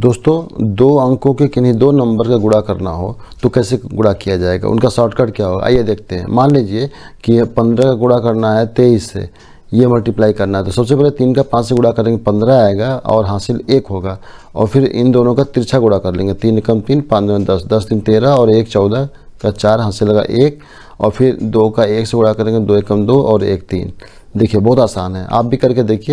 दोस्तों दो अंकों के किन्हीं दो नंबर का गुड़ा करना हो तो कैसे गुड़ा किया जाएगा उनका शॉर्टकट क्या होगा आइए देखते हैं मान लीजिए कि पंद्रह का गुड़ा करना है तेईस से ये मल्टीप्लाई करना है तो सबसे पहले तीन का पाँच से गुड़ा करेंगे पंद्रह आएगा और हासिल एक होगा और फिर इन दोनों का तिरछा गुड़ा कर लेंगे तीन कम तीन पाँच में दस दस तीन तेरह और एक चौदह का चार हासिल लगा एक और फिर दो का एक से गुड़ा करेंगे दो एक कम दो और एक तीन देखिए बहुत आसान है आप भी करके देखिए